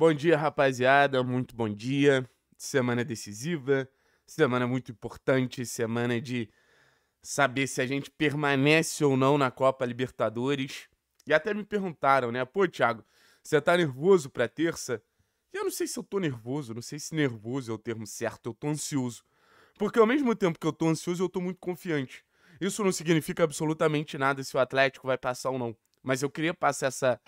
Bom dia, rapaziada. Muito bom dia. Semana decisiva, semana muito importante, semana de saber se a gente permanece ou não na Copa Libertadores. E até me perguntaram, né? Pô, Thiago, você tá nervoso pra terça? E eu não sei se eu tô nervoso, não sei se nervoso é o termo certo, eu tô ansioso. Porque ao mesmo tempo que eu tô ansioso, eu tô muito confiante. Isso não significa absolutamente nada se o Atlético vai passar ou não. Mas eu queria passar essa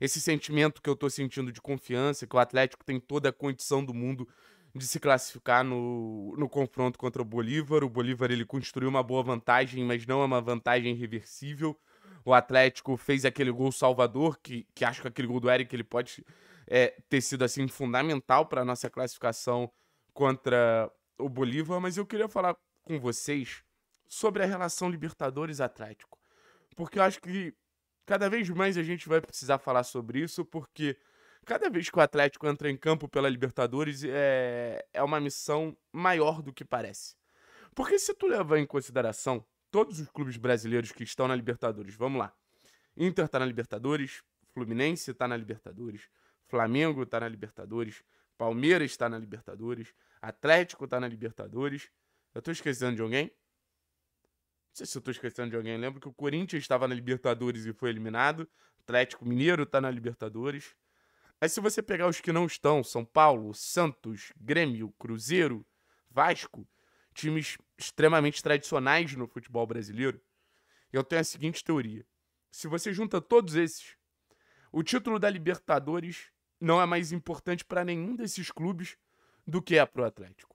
esse sentimento que eu tô sentindo de confiança, que o Atlético tem toda a condição do mundo de se classificar no, no confronto contra o Bolívar. O Bolívar ele construiu uma boa vantagem, mas não é uma vantagem reversível. O Atlético fez aquele gol salvador, que, que acho que aquele gol do Eric ele pode é, ter sido assim fundamental para a nossa classificação contra o Bolívar. Mas eu queria falar com vocês sobre a relação Libertadores-Atlético, porque eu acho que Cada vez mais a gente vai precisar falar sobre isso, porque cada vez que o Atlético entra em campo pela Libertadores é, é uma missão maior do que parece. Porque se tu levar em consideração todos os clubes brasileiros que estão na Libertadores, vamos lá. Inter tá na Libertadores, Fluminense tá na Libertadores, Flamengo tá na Libertadores, Palmeiras tá na Libertadores, Atlético tá na Libertadores. Eu tô esquecendo de alguém? não sei se eu tô esquecendo de alguém, lembro que o Corinthians estava na Libertadores e foi eliminado. Atlético Mineiro tá na Libertadores. Aí se você pegar os que não estão, São Paulo, Santos, Grêmio, Cruzeiro, Vasco, times extremamente tradicionais no futebol brasileiro, eu tenho a seguinte teoria. Se você junta todos esses, o título da Libertadores não é mais importante para nenhum desses clubes do que é para o Atlético.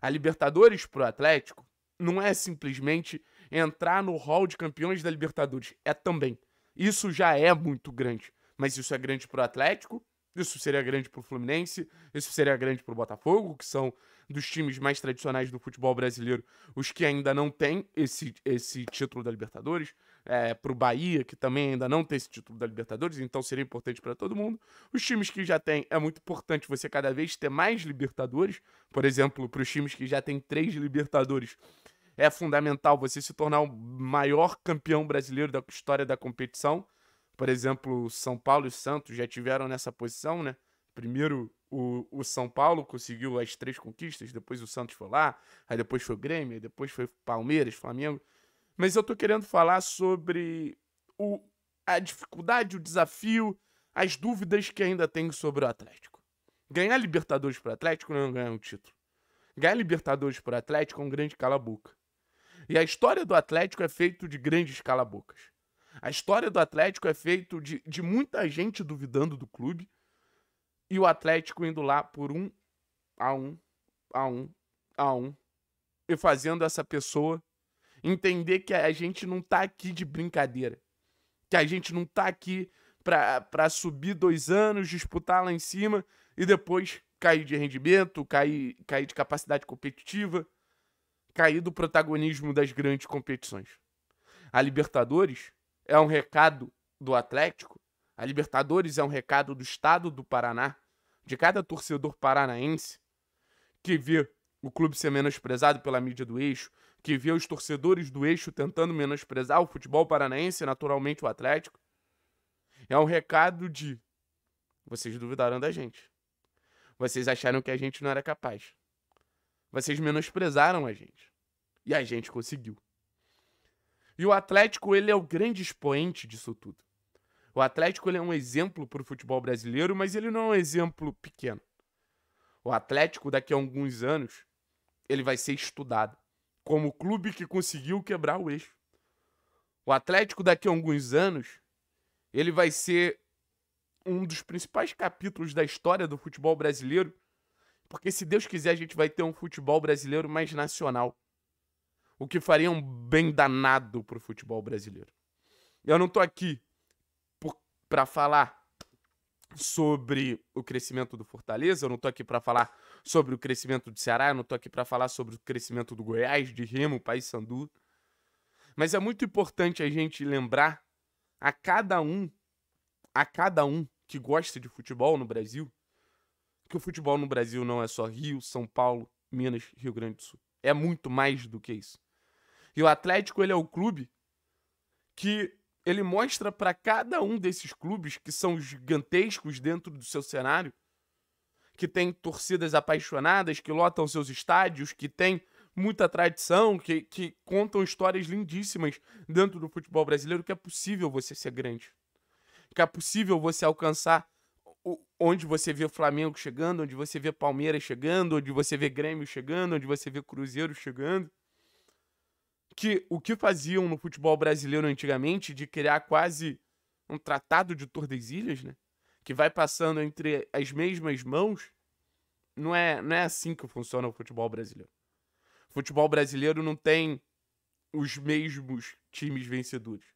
A Libertadores para o Atlético não é simplesmente entrar no hall de campeões da Libertadores. É também. Isso já é muito grande. Mas isso é grande pro Atlético, isso seria grande pro Fluminense, isso seria grande pro Botafogo, que são dos times mais tradicionais do futebol brasileiro, os que ainda não têm esse, esse título da Libertadores, é, para o Bahia, que também ainda não tem esse título da Libertadores, então seria importante para todo mundo. Os times que já têm, é muito importante você cada vez ter mais Libertadores, por exemplo, para os times que já têm três Libertadores, é fundamental você se tornar o maior campeão brasileiro da história da competição. Por exemplo, São Paulo e Santos já tiveram nessa posição, né? Primeiro o, o São Paulo conseguiu as três conquistas, depois o Santos foi lá, aí depois foi o Grêmio, depois foi Palmeiras, Flamengo. Mas eu tô querendo falar sobre o, a dificuldade, o desafio, as dúvidas que ainda tenho sobre o Atlético. Ganhar Libertadores para o Atlético não é ganhar um título. Ganhar Libertadores para o Atlético é um grande calabuca. E a história do Atlético é feita de grandes calabocas. A história do Atlético é feita de, de muita gente duvidando do clube e o Atlético indo lá por um a um, a um, a um, e fazendo essa pessoa entender que a gente não tá aqui de brincadeira. Que a gente não tá aqui pra, pra subir dois anos, disputar lá em cima e depois cair de rendimento, cair, cair de capacidade competitiva cair do protagonismo das grandes competições. A Libertadores é um recado do Atlético, a Libertadores é um recado do Estado do Paraná, de cada torcedor paranaense que vê o clube ser menosprezado pela mídia do eixo, que vê os torcedores do eixo tentando menosprezar o futebol paranaense, naturalmente o Atlético. É um recado de vocês duvidaram da gente. Vocês acharam que a gente não era capaz. Vocês menosprezaram a gente. E a gente conseguiu. E o Atlético, ele é o grande expoente disso tudo. O Atlético ele é um exemplo para o futebol brasileiro, mas ele não é um exemplo pequeno. O Atlético, daqui a alguns anos, ele vai ser estudado como o clube que conseguiu quebrar o eixo. O Atlético, daqui a alguns anos, ele vai ser um dos principais capítulos da história do futebol brasileiro porque se Deus quiser, a gente vai ter um futebol brasileiro mais nacional. O que faria um bem danado pro futebol brasileiro. Eu não tô aqui para falar sobre o crescimento do Fortaleza, eu não tô aqui para falar sobre o crescimento do Ceará, eu não tô aqui para falar sobre o crescimento do Goiás, de Remo, Paysandu. Mas é muito importante a gente lembrar a cada um, a cada um que gosta de futebol no Brasil, que o futebol no Brasil não é só Rio, São Paulo, Minas, Rio Grande do Sul. É muito mais do que isso. E o Atlético, ele é o clube que ele mostra para cada um desses clubes que são gigantescos dentro do seu cenário, que tem torcidas apaixonadas, que lotam seus estádios, que tem muita tradição, que, que contam histórias lindíssimas dentro do futebol brasileiro, que é possível você ser grande, que é possível você alcançar onde você vê Flamengo chegando, onde você vê Palmeiras chegando, onde você vê Grêmio chegando, onde você vê Cruzeiro chegando. Que o que faziam no futebol brasileiro antigamente de criar quase um tratado de Tordesilhas, né? Que vai passando entre as mesmas mãos. Não é, não é assim que funciona o futebol brasileiro. O futebol brasileiro não tem os mesmos times vencedores.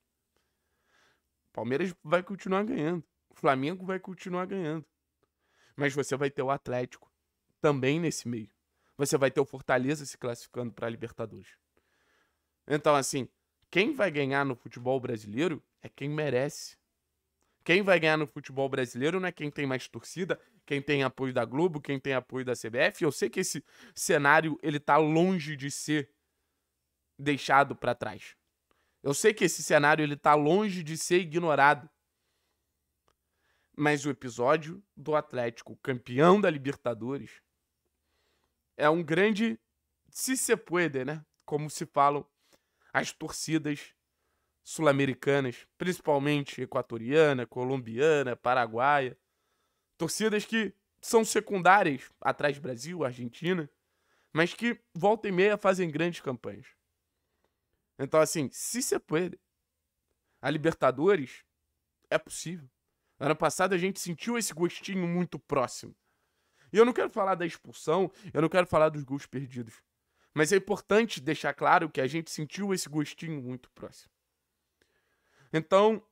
O Palmeiras vai continuar ganhando. O Flamengo vai continuar ganhando. Mas você vai ter o Atlético também nesse meio. Você vai ter o Fortaleza se classificando para a Libertadores. Então, assim, quem vai ganhar no futebol brasileiro é quem merece. Quem vai ganhar no futebol brasileiro não é quem tem mais torcida, quem tem apoio da Globo, quem tem apoio da CBF. Eu sei que esse cenário ele tá longe de ser deixado para trás. Eu sei que esse cenário ele tá longe de ser ignorado. Mas o episódio do Atlético campeão da Libertadores é um grande se se puede, né? Como se falam as torcidas sul-americanas, principalmente equatoriana, colombiana, paraguaia. Torcidas que são secundárias atrás do Brasil, Argentina, mas que volta e meia fazem grandes campanhas. Então, assim, se se puede, a Libertadores é possível. Ano passado a gente sentiu esse gostinho muito próximo. E eu não quero falar da expulsão, eu não quero falar dos gols perdidos. Mas é importante deixar claro que a gente sentiu esse gostinho muito próximo. Então,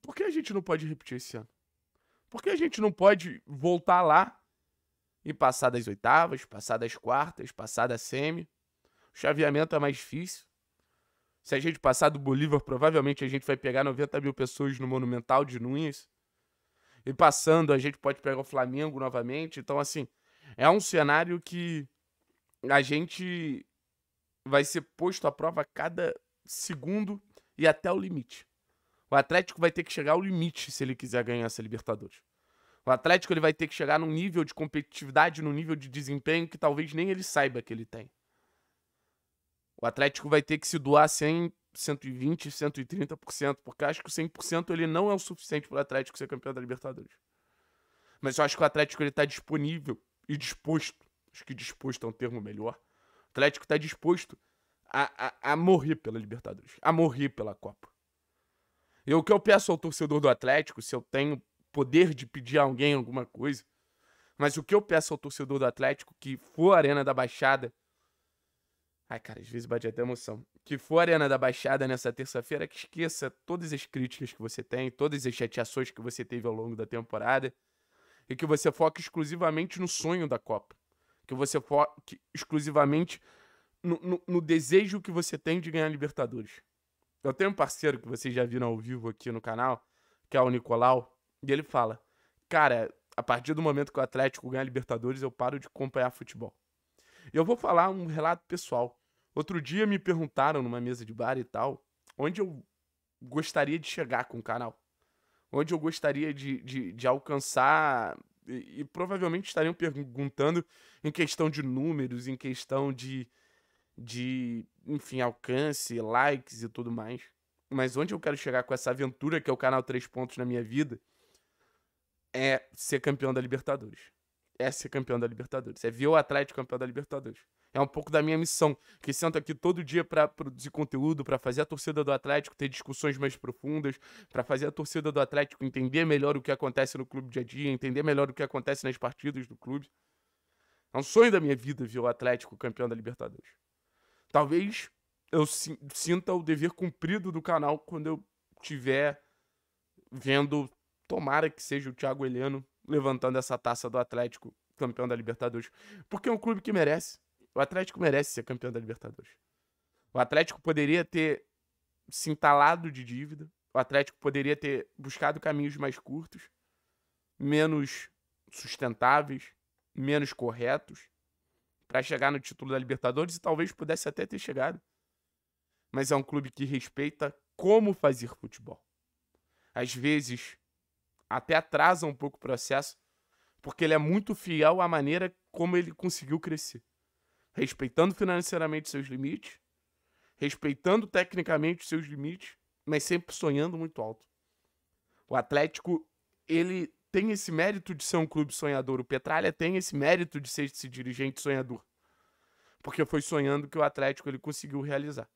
por que a gente não pode repetir esse ano? Por que a gente não pode voltar lá e passar das oitavas, passar das quartas, passar da semi? O chaveamento é mais difícil. Se a gente passar do Bolívar, provavelmente a gente vai pegar 90 mil pessoas no Monumental de Nunes. E passando, a gente pode pegar o Flamengo novamente. Então, assim, é um cenário que a gente vai ser posto à prova a cada segundo e até o limite. O Atlético vai ter que chegar ao limite se ele quiser ganhar essa Libertadores. O Atlético ele vai ter que chegar num nível de competitividade, num nível de desempenho que talvez nem ele saiba que ele tem. O Atlético vai ter que se doar 100, 120, 130%, porque acho que o 100% ele não é o suficiente para o Atlético ser campeão da Libertadores. Mas eu acho que o Atlético ele está disponível e disposto. Acho que disposto é um termo melhor. O Atlético está disposto a, a, a morrer pela Libertadores, a morrer pela Copa. E o que eu peço ao torcedor do Atlético, se eu tenho poder de pedir a alguém alguma coisa, mas o que eu peço ao torcedor do Atlético que for à Arena da Baixada Ai, cara, às vezes bate até emoção. Que for a Arena da Baixada nessa terça-feira, que esqueça todas as críticas que você tem, todas as chateações que você teve ao longo da temporada, e que você foque exclusivamente no sonho da Copa. Que você foque exclusivamente no, no, no desejo que você tem de ganhar Libertadores. Eu tenho um parceiro que vocês já viram ao vivo aqui no canal, que é o Nicolau, e ele fala: Cara, a partir do momento que o Atlético ganha Libertadores, eu paro de acompanhar futebol. E eu vou falar um relato pessoal. Outro dia me perguntaram numa mesa de bar e tal, onde eu gostaria de chegar com o canal. Onde eu gostaria de, de, de alcançar. E, e provavelmente estariam perguntando em questão de números, em questão de, de, enfim, alcance, likes e tudo mais. Mas onde eu quero chegar com essa aventura que é o canal Três Pontos na minha vida é ser campeão da Libertadores. É ser campeão da Libertadores. É ver o Atlético campeão da Libertadores é um pouco da minha missão, que sento aqui todo dia para produzir conteúdo, para fazer a torcida do Atlético ter discussões mais profundas, para fazer a torcida do Atlético entender melhor o que acontece no clube dia a dia, entender melhor o que acontece nas partidas do clube. É um sonho da minha vida ver o Atlético campeão da Libertadores. Talvez eu sinta o dever cumprido do canal quando eu tiver vendo, tomara que seja o Thiago Heleno levantando essa taça do Atlético campeão da Libertadores, porque é um clube que merece. O Atlético merece ser campeão da Libertadores. O Atlético poderia ter se entalado de dívida. O Atlético poderia ter buscado caminhos mais curtos, menos sustentáveis, menos corretos, para chegar no título da Libertadores e talvez pudesse até ter chegado. Mas é um clube que respeita como fazer futebol. Às vezes, até atrasa um pouco o processo, porque ele é muito fiel à maneira como ele conseguiu crescer respeitando financeiramente seus limites, respeitando tecnicamente seus limites, mas sempre sonhando muito alto. O Atlético, ele tem esse mérito de ser um clube sonhador. O Petralha tem esse mérito de ser esse dirigente sonhador. Porque foi sonhando que o Atlético ele conseguiu realizar.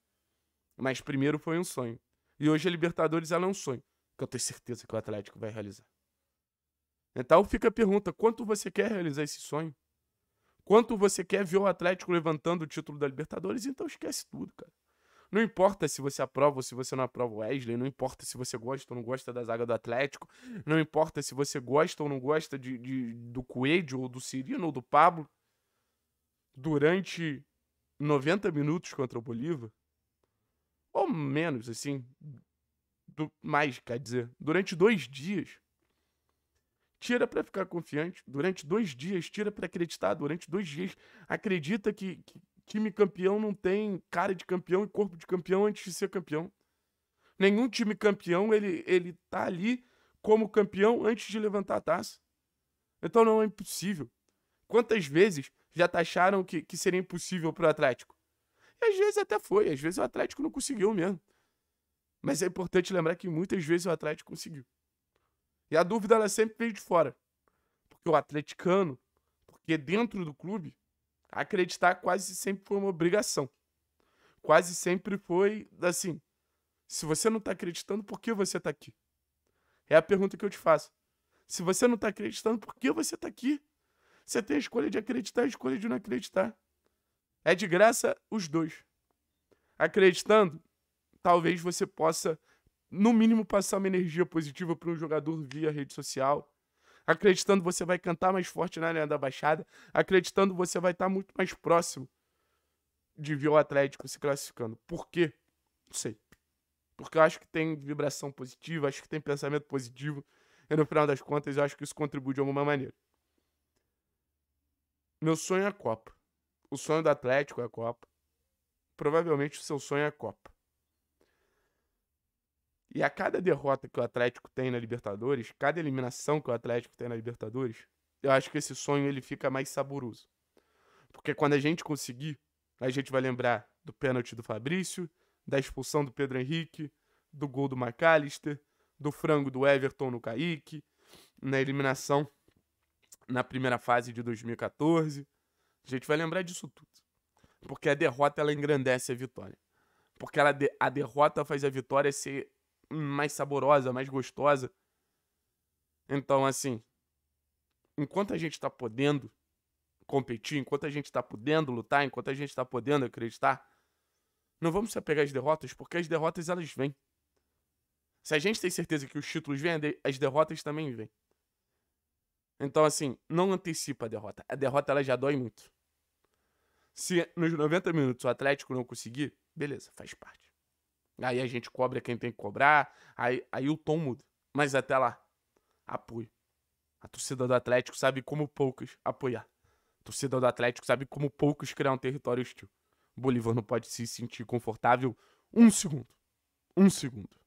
Mas primeiro foi um sonho. E hoje a Libertadores ela é um sonho, que eu tenho certeza que o Atlético vai realizar. Então fica a pergunta: quanto você quer realizar esse sonho? Quanto você quer ver o Atlético levantando o título da Libertadores, então esquece tudo, cara. Não importa se você aprova ou se você não aprova o Wesley, não importa se você gosta ou não gosta da zaga do Atlético, não importa se você gosta ou não gosta de, de do Coelho ou do Cirino ou do Pablo. Durante 90 minutos contra o Bolívar, ou menos, assim, do, mais, quer dizer, durante dois dias, tira para ficar confiante durante dois dias, tira para acreditar durante dois dias, acredita que, que, time campeão não tem cara de campeão e corpo de campeão antes de ser campeão. Nenhum time campeão ele ele tá ali como campeão antes de levantar a taça. Então não é impossível. Quantas vezes já taxaram que, que seria impossível para o Atlético? E às vezes até foi, às vezes o Atlético não conseguiu mesmo. Mas é importante lembrar que muitas vezes o Atlético conseguiu. E a dúvida ela sempre veio de fora. Porque o atleticano, porque dentro do clube, acreditar quase sempre foi uma obrigação. Quase sempre foi assim: se você não está acreditando, por que você está aqui? É a pergunta que eu te faço. Se você não está acreditando, por que você está aqui? Você tem a escolha de acreditar e a escolha de não acreditar. É de graça os dois. Acreditando, talvez você possa no mínimo passar uma energia positiva para um jogador via rede social. Acreditando você vai cantar mais forte na Arena da Baixada, acreditando você vai estar muito mais próximo de ver o Atlético se classificando. Por quê? Não sei. Porque eu acho que tem vibração positiva, acho que tem pensamento positivo, e no final das contas eu acho que isso contribui de alguma maneira. Meu sonho é a Copa. O sonho do Atlético é a Copa. Provavelmente o seu sonho é a Copa. E a cada derrota que o Atlético tem na Libertadores, cada eliminação que o Atlético tem na Libertadores, eu acho que esse sonho ele fica mais saboroso. Porque quando a gente conseguir, a gente vai lembrar do pênalti do Fabrício, da expulsão do Pedro Henrique, do gol do McAllister, do frango do Everton no Caíque, na eliminação na primeira fase de 2014. A gente vai lembrar disso tudo. Porque a derrota ela engrandece a vitória. Porque ela, a derrota faz a vitória ser mais saborosa, mais gostosa. Então, assim, enquanto a gente está podendo competir, enquanto a gente está podendo lutar, enquanto a gente está podendo acreditar, não vamos se apegar às derrotas, porque as derrotas elas vêm. Se a gente tem certeza que os títulos vêm, as derrotas também vêm. Então, assim, não antecipa a derrota. A derrota ela já dói muito. Se nos 90 minutos o Atlético não conseguir, beleza, faz parte. Aí a gente cobra quem tem que cobrar, aí, aí o tom muda. Mas até lá, apoio. A torcida do Atlético sabe como poucos apoiar. A torcida do Atlético sabe como poucos criar um território hostil. O Bolívar não pode se sentir confortável um segundo. Um segundo.